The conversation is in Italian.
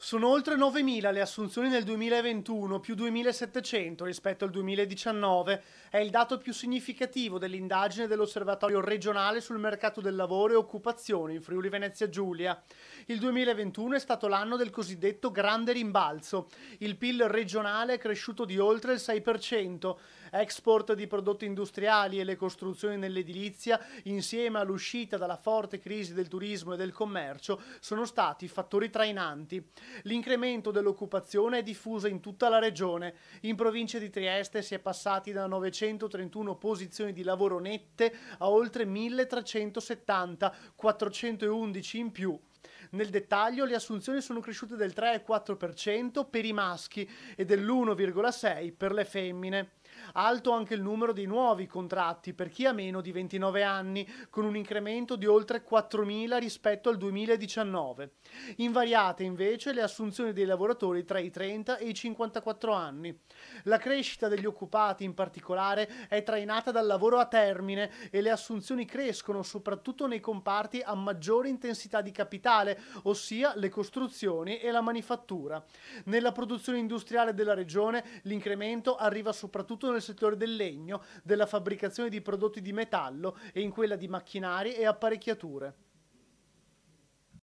Sono oltre 9.000 le assunzioni nel 2021, più 2.700 rispetto al 2019. È il dato più significativo dell'indagine dell'Osservatorio regionale sul mercato del lavoro e occupazione in Friuli Venezia Giulia. Il 2021 è stato l'anno del cosiddetto grande rimbalzo. Il PIL regionale è cresciuto di oltre il 6%. Export di prodotti industriali e le costruzioni nell'edilizia, insieme all'uscita dalla forte crisi del turismo e del commercio, sono stati fattori trainanti. L'incremento dell'occupazione è diffuso in tutta la regione. In provincia di Trieste si è passati da 931 posizioni di lavoro nette a oltre 1370, 411 in più. Nel dettaglio le assunzioni sono cresciute del 3,4% per i maschi e dell'1,6% per le femmine. Alto anche il numero dei nuovi contratti per chi ha meno di 29 anni, con un incremento di oltre 4.000 rispetto al 2019. Invariate invece le assunzioni dei lavoratori tra i 30 e i 54 anni. La crescita degli occupati in particolare è trainata dal lavoro a termine e le assunzioni crescono soprattutto nei comparti a maggiore intensità di capitale, ossia le costruzioni e la manifattura. Nella produzione industriale della regione l'incremento arriva soprattutto nel nel settore del legno, della fabbricazione di prodotti di metallo e in quella di macchinari e apparecchiature.